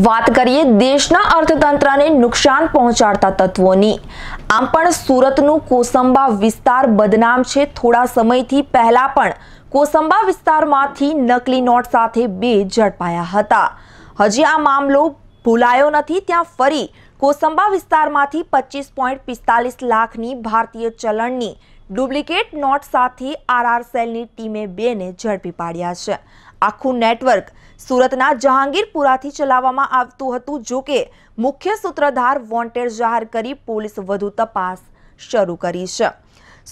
વાત કરીએ દેશના અર્થતંત્રને નુકસાન પહોંચાડતા તત્વોની આમ પણ સુરતનું કોસંબા વિસ્તાર બદનામ છે થોડા સમયથી પહેલા પણ કોસંબા વિસ્તારમાંથી નકલી નોટ સાથે બે ઝડપાયા હતા હજી આ મામલો ભૂલાયો નથી ત્યાં ફરી કોસંબા વિસ્તારમાંથી પચીસ પોઈન્ટ પિસ્તાલીસ લાખની ભારતીય ચલણની ડુપ્લિકેટ નોટ સાથે આરઆર સેલની ટીમે બેને ઝડપી પાડ્યા છે આખું નેટવર્ક સુરતના જહાંગીરપુરાથી ચલાવવામાં આવતું હતું જો કે મુખ્ય સૂત્રધાર વોન્ટેડ જાહેર કરી પોલીસ વધુ તપાસ શરૂ કરી છે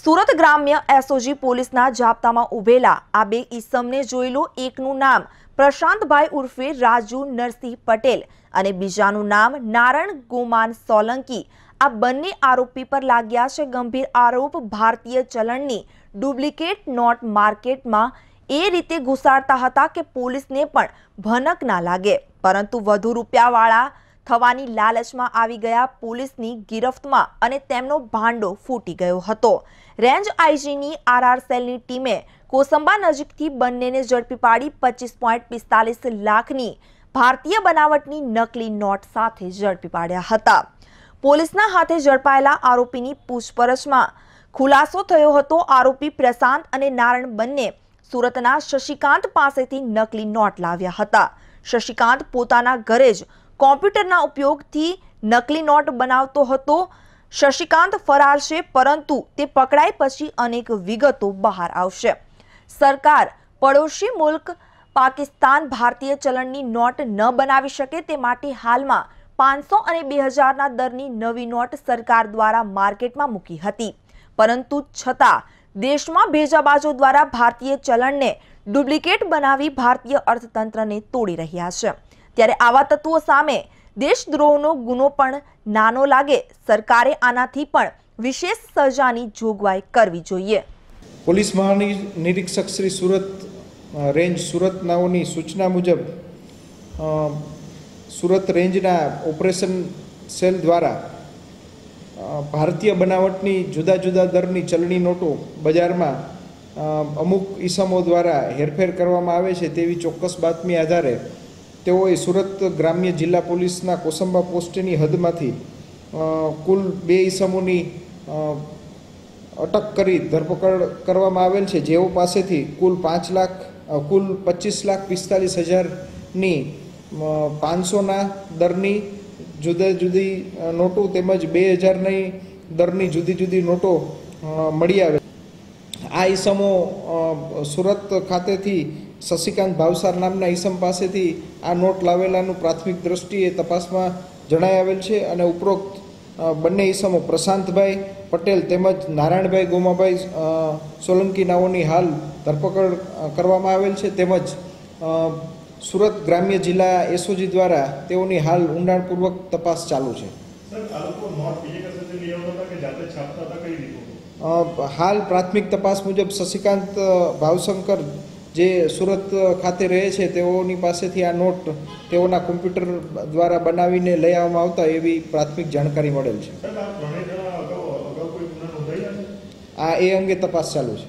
સુરત ગ્રામ્ય એસઓજી પોલીસના જાપ્તામાં ઉભેલા આ બે ઈસમને જોઈ લો એકનું નામ પ્રશાંતભાઈ ઉર્ફે રાજુ નરસિંહ પટેલ અને બીજાનું નામ નારણ ગોમાન સોલંકી આ બંને આરોપી પર લાગ્યા છે ગંભીર આરોપ ભારતીય ચલણની ડુપ્લિકેટ નોટ માર્કેટમાં એ રીતે ઘુસાડતા હતા કે પોલીસને પણ ભનક ના લાગે પરંતુ વધુ રૂપિયાવાળા થવાની લાલચમાં આવી ગયા પોલીસની ગિરફ્તમાં અને તેમનો ભાંડો ફૂટી ગયો હતો રેન્જ આઈજીની આરઆર સેલની ટીમે કોસંબા નજીકથી બંનેને ઝડપી પાડી પચીસ પોઈન્ટ પિસ્તાલીસ લાખની ભારતીય બનાવટની નકલી નોટ સાથે ઝડપી પાડ્યા હતા પોલીસના હાથે ઝડપાયેલા આરોપીની પૂછપરછમાં ખુલાસો થયો હતો આરોપી પ્રશાંત અને નારણ બંને સુરતના શશિકાંત પાસેથી નકલી નોટ લાવ્યા હતા શશિકાંત પોતાના ઘરે જ કોમ્પ્યુટરના ઉપયોગથી નકલી નોટ બનાવતો હતો શશિકાંત ફરાર છે પરંતુ તે પકડાય પછી અનેક વિગતો બહાર આવશે સરકાર પડોશી મુલ્ક પાકિસ્તાન ભારતીય ચલણની નોટ ન બનાવી શકે તે માટે હાલમાં પાંચસો અને બે હજારના દરની નવી નોટ સરકાર દ્વારા માર્કેટમાં મૂકી હતી પરંતુ છતાં દેશમાં ભેજાબાજો દ્વારા ભારતીય ચલણને ડુપ્લિકેટ બનાવી ભારતીય અર્થતંત્રને તોડી રહ્યા છે ત્યારે આવા તત્વો સામે દેશદ્રોહનો ગુનો પણ નાનો લાગે સરકારે આનાથી પણ વિશેષ સજાની જોગવાઈ કરવી જોઈએ પોલીસ મહાનિરીક્ષક શ્રી સુરત રેન્જ સુરતનાઓની સૂચના મુજબ સુરત રેન્જના ઓપરેશન સેલ દ્વારા ભારતીય બનાવટની જુદા જુદા દરની ચલણી નોટો બજારમાં અમુક ઈસમો દ્વારા હેરફેર કરવામાં આવે છે તેવી ચોક્કસ બાતમી આધારે તેઓએ સુરત ગ્રામ્ય જિલ્લા પોલીસના કોસંબા પોસ્ટની હદમાંથી કુલ બે ઈસમોની અટક કરી ધરપકડ કરવામાં આવેલ છે જેઓ પાસેથી કુલ પાંચ લાખ કુલ પચીસ લાખ પિસ્તાલીસ હજારની પાંચસોના દરની જુદા જુદી નોટો તેમજ બે હજારની દરની જુદી જુદી નોટો મળી આવે આ ઈસમો સુરત ખાતેથી શશિકાંત ભાવસાર નામના ઈસમ પાસેથી આ નોટ લાવેલાનું પ્રાથમિક દ્રષ્ટિએ તપાસમાં જણાઈ આવેલ છે અને ઉપરોક્ત બંને ઈસમો પ્રશાંતભાઈ પટેલ તેમજ નારાયણભાઈ ગોમાભાઈ સોલંકી નાઓની હાલ ધરપકડ કરવામાં આવેલ છે તેમજ સુરત ગ્રામ્ય જિલ્લા એસઓજી દ્વારા તેઓની હાલ ઊંડાણપૂર્વક તપાસ ચાલુ છે હાલ પ્રાથમિક તપાસ મુજબ શશિકાંત ભાવશંકર જે સુરત ખાતે રહે છે તેઓની પાસેથી આ નોટ તેઓના કોમ્પ્યુટર દ્વારા બનાવીને લઈ આવવામાં આવતા એવી પ્રાથમિક જાણકારી મળેલ છે આ એ અંગે તપાસ ચાલુ છે